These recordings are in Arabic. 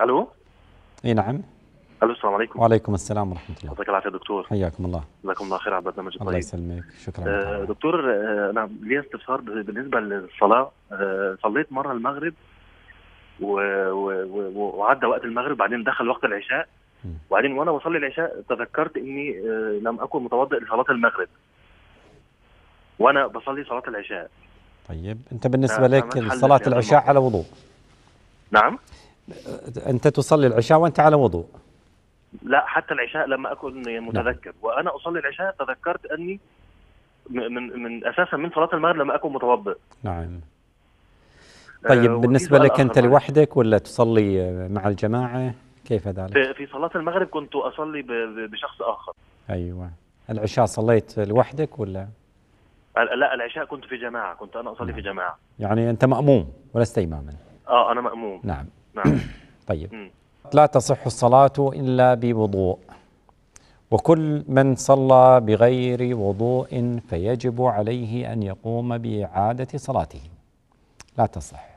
الو اي نعم الو السلام عليكم وعليكم السلام ورحمه الله يعطيك العافيه دكتور حياكم الله جزاكم الله خير على البرنامج الله يسلمك شكرا آه دكتور آه انا لي استفسار بالنسبه للصلاه آه صليت مره المغرب وعدى وقت المغرب بعدين دخل وقت العشاء وبعدين وانا بصلي العشاء تذكرت اني آه، لم اكن متوضئ لصلاه المغرب وانا بصلي صلاه العشاء طيب انت بالنسبه آه، لك صلاه العشاء على وضوء نعم انت تصلي العشاء وانت على وضوء لا حتى العشاء لما اكون متذكر وانا اصلي العشاء تذكرت اني من من اساسا من صلاه المغرب لما اكون متوضئ نعم آه، طيب بالنسبه لك انت لوحدك ولا تصلي مع الجماعه كيف ذلك في صلاه المغرب كنت اصلي بشخص اخر ايوه العشاء صليت لوحدك ولا لا العشاء كنت في جماعه كنت انا اصلي نعم. في جماعه يعني انت ماموم ولست اماما اه انا ماموم نعم نعم طيب لا تصح الصلاة إلا بوضوء وكل من صلى بغير وضوء فيجب عليه أن يقوم بإعادة صلاته لا تصح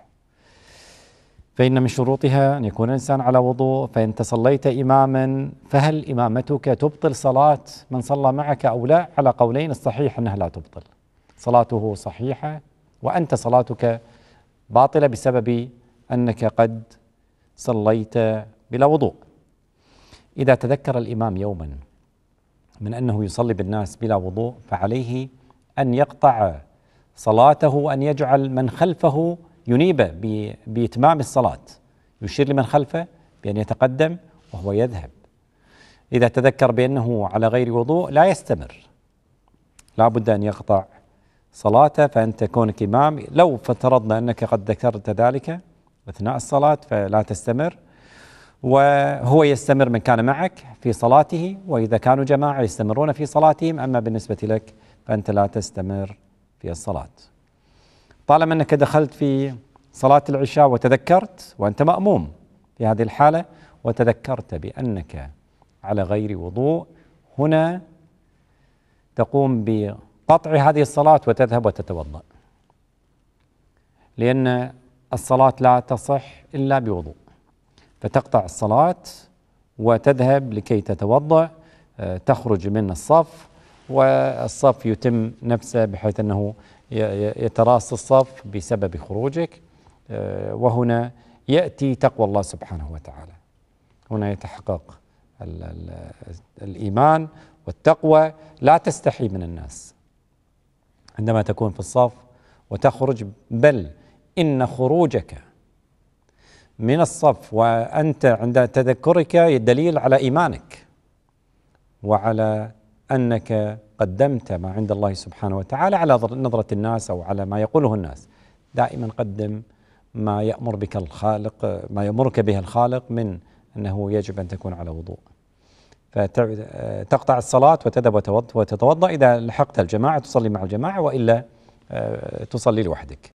فإن من شروطها أن يكون الإنسان على وضوء فإن تصليت إماما فهل إمامتك تبطل صلاة من صلى معك أو لا على قولين الصحيح أنها لا تبطل صلاته صحيحة وأنت صلاتك باطلة بسبب أنك قد صليت بلا وضوء إذا تذكر الإمام يوما من أنه يصلي بالناس بلا وضوء فعليه أن يقطع صلاته وأن يجعل من خلفه ينيبه بإتمام الصلاة يشير لمن خلفه بأن يتقدم وهو يذهب إذا تذكر بأنه على غير وضوء لا يستمر لا بد أن يقطع صلاته فأنت كونك إمام لو فترضنا أنك قد ذكرت ذلك أثناء الصلاة فلا تستمر وهو يستمر من كان معك في صلاته وإذا كانوا جماعة يستمرون في صلاتهم أما بالنسبة لك فأنت لا تستمر في الصلاة طالما أنك دخلت في صلاة العشاء وتذكرت وأنت مأموم في هذه الحالة وتذكرت بأنك على غير وضوء هنا تقوم بقطع هذه الصلاة وتذهب وتتوضأ لأن الصلاة لا تصح إلا بوضوء فتقطع الصلاة وتذهب لكي تتوضأ آه، تخرج من الصف والصف يتم نفسه بحيث أنه يتراص الصف بسبب خروجك آه، وهنا يأتي تقوى الله سبحانه وتعالى هنا يتحقق الإيمان والتقوى لا تستحي من الناس عندما تكون في الصف وتخرج بل إن خروجك من الصف وأنت عند تذكرك دليل على إيمانك وعلى أنك قدمت ما عند الله سبحانه وتعالى على نظرة الناس أو على ما يقوله الناس دائما قدم ما يأمر بك الخالق ما يأمرك به الخالق من أنه يجب أن تكون على وضوء فتقطع الصلاة وتذهب وتتوضأ إذا لحقت الجماعة تصلي مع الجماعة وإلا آه، تصلي لوحدك